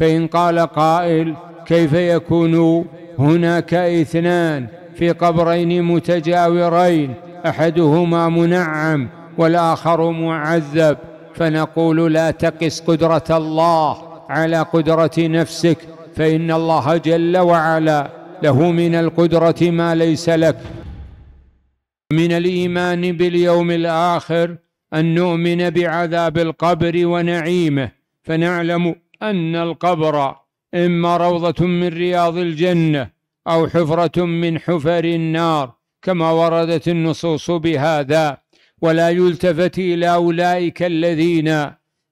فإن قال قائل كيف يكون هناك اثنان في قبرين متجاورين أحدهما منعم والآخر معذب فنقول لا تقس قدرة الله على قدرة نفسك فإن الله جل وعلا له من القدرة ما ليس لك من الإيمان باليوم الآخر أن نؤمن بعذاب القبر ونعيمه فنعلم أن القبر إما روضة من رياض الجنة أو حفرة من حفر النار كما وردت النصوص بهذا ولا يلتفت إلى أولئك الذين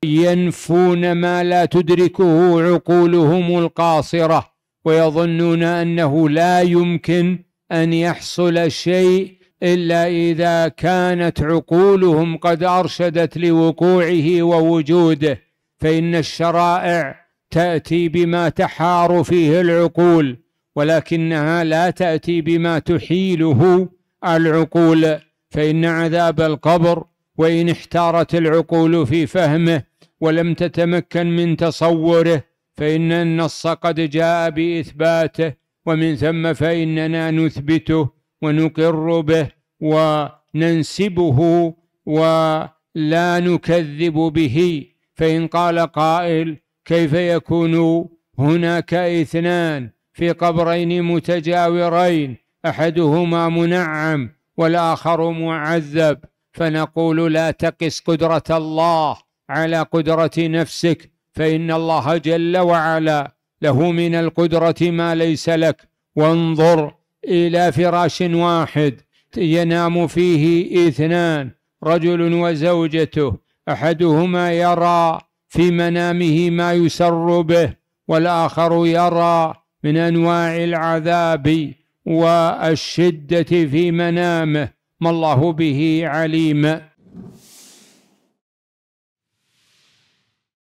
ينفون ما لا تدركه عقولهم القاصرة ويظنون أنه لا يمكن أن يحصل شيء إلا إذا كانت عقولهم قد أرشدت لوقوعه ووجوده فإن الشرائع تأتي بما تحار فيه العقول ولكنها لا تأتي بما تحيله العقول فإن عذاب القبر وإن احتارت العقول في فهمه ولم تتمكن من تصوره فإن النص قد جاء بإثباته ومن ثم فإننا نثبته ونقر به وننسبه ولا نكذب به فإن قال قائل كيف يكون هناك اثنان في قبرين متجاورين أحدهما منعم والآخر معذب فنقول لا تقس قدرة الله على قدرة نفسك فإن الله جل وعلا له من القدرة ما ليس لك وانظر إلى فراش واحد ينام فيه اثنان رجل وزوجته احدهما يرى في منامه ما يسر به والاخر يرى من انواع العذاب والشده في منامه ما الله به عليم